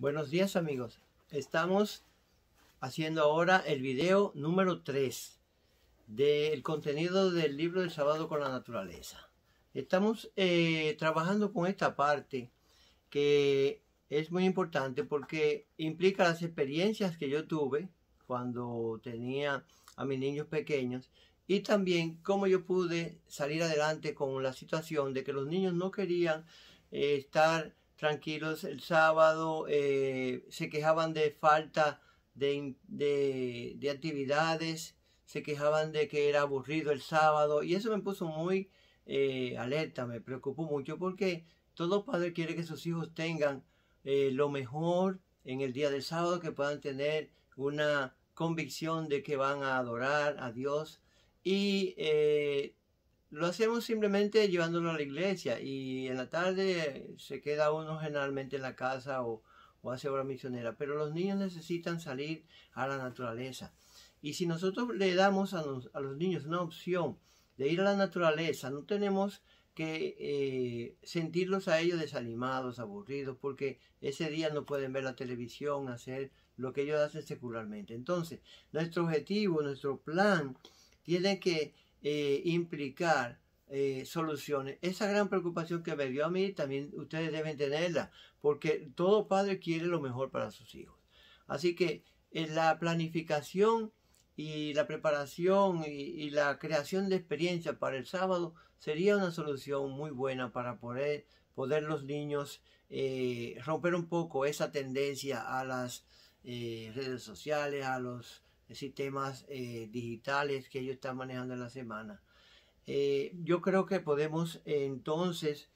Buenos días amigos, estamos haciendo ahora el video número 3 del contenido del libro del sábado con la naturaleza. Estamos eh, trabajando con esta parte que es muy importante porque implica las experiencias que yo tuve cuando tenía a mis niños pequeños y también cómo yo pude salir adelante con la situación de que los niños no querían eh, estar tranquilos el sábado, eh, se quejaban de falta de, actividades, se quejaban de que era aburrido el sábado y eso me puso muy eh, alerta, me preocupó mucho porque todo padre quiere que sus hijos tengan eh, lo mejor en el día del sábado, que puedan tener una convicción de que van a adorar a Dios y lo hacemos simplemente llevándolo a la iglesia y en la tarde se queda uno generalmente en la casa o, hace obra misionera, pero los niños necesitan salir a la naturaleza. Y si nosotros le damos a, los niños una opción de ir a la naturaleza, no tenemos que eh, sentirlos a ellos desanimados, aburridos, porque ese día no pueden ver la televisión, hacer lo que ellos hacen secularmente. Entonces, nuestro objetivo, nuestro plan, tiene que eh, implicar eh, soluciones. Esa gran preocupación que me dio a mí también ustedes deben tenerla, porque todo padre quiere lo mejor para sus hijos. Así que en eh, la planificación y la preparación y, la creación de experiencia para el sábado sería una solución muy buena para poder, poder los niños romper un poco esa tendencia a las redes sociales, a los sistemas eh, digitales que ellos están manejando en la semana. Eh, yo creo que podemos eh, entonces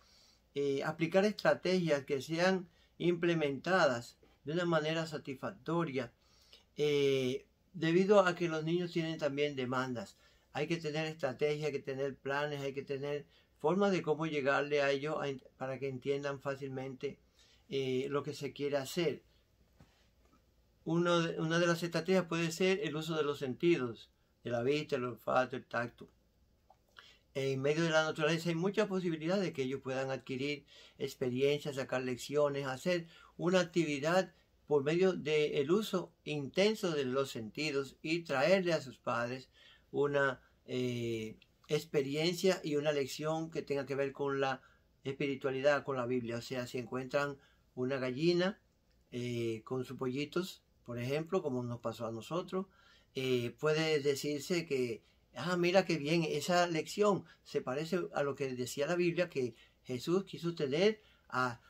aplicar estrategias que sean implementadas de una manera satisfactoria debido a que los niños tienen también demandas. Hay que tener estrategias, hay que tener planes, hay que tener formas de cómo llegarle a ellos para que entiendan fácilmente lo que se quiere hacer. Uno una de las estrategias puede ser el uso de los sentidos, de la vista, el olfato, el tacto. En medio de la naturaleza hay muchas posibilidades de que ellos puedan adquirir experiencias, sacar lecciones, hacer una actividad por medio del uso intenso de los sentidos y traerle a sus padres una eh, experiencia y una lección que tenga que ver con la espiritualidad, con la Biblia. O sea, si encuentran una gallina eh, con sus pollitos, por ejemplo, como nos pasó a nosotros, eh, puede decirse que, ah, mira qué bien, esa lección se parece a lo que decía la Biblia, que Jesús quiso tener a,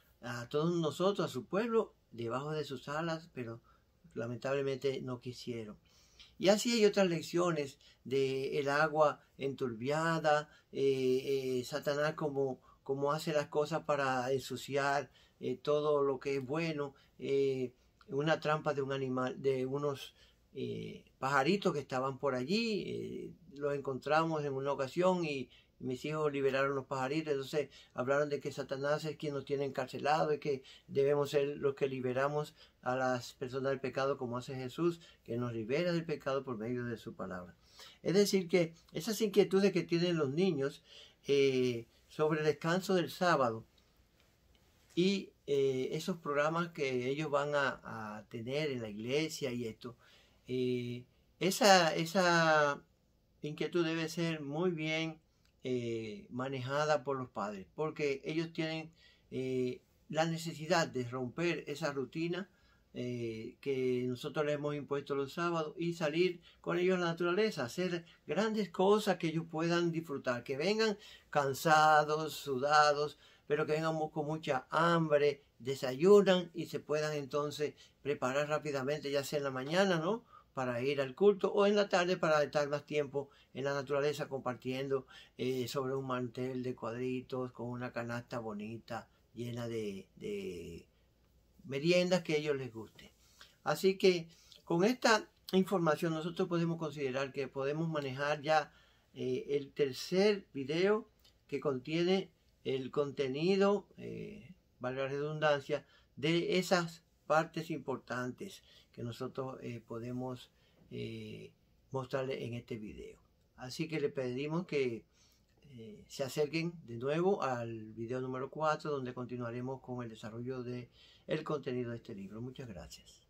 todos nosotros, a su pueblo, debajo de sus alas, pero lamentablemente no quisieron. Y así hay otras lecciones de el agua enturbiada, eh, eh, Satanás como, como hace las cosas para ensuciar todo lo que es bueno, una trampa de un animal, de unos eh, pajaritos que estaban por allí, eh, los encontramos en una ocasión y mis hijos liberaron los pajaritos, entonces hablaron de que Satanás es quien nos tiene encarcelados, y que debemos ser los que liberamos a las personas del pecado como hace Jesús, que nos libera del pecado por medio de su palabra. Es decir, que esas inquietudes que tienen los niños eh, sobre el descanso del sábado y eh, esos programas que ellos van a, tener en la iglesia y esto, eh, esa, esa, inquietud debe ser muy bien eh, manejada por los padres, porque ellos tienen la necesidad de romper esa rutina que nosotros les hemos impuesto los sábados y salir con ellos a la naturaleza, hacer grandes cosas que ellos puedan disfrutar, que vengan cansados, sudados, pero que vengan con mucha hambre, desayunan y se puedan entonces preparar rápidamente, ya sea en la mañana, ¿no? Para ir al culto o en la tarde para estar más tiempo en la naturaleza compartiendo eh, sobre un mantel de cuadritos con una canasta bonita llena de, meriendas que a ellos les guste. Así que con esta información nosotros podemos considerar que podemos manejar ya eh, el tercer video que contiene el contenido, eh, valga la redundancia, de esas partes importantes que nosotros eh, podemos eh, mostrarles en este video. Así que le pedimos que eh, se acerquen de nuevo al video número 4 donde continuaremos con el desarrollo del el contenido de este libro. Muchas gracias.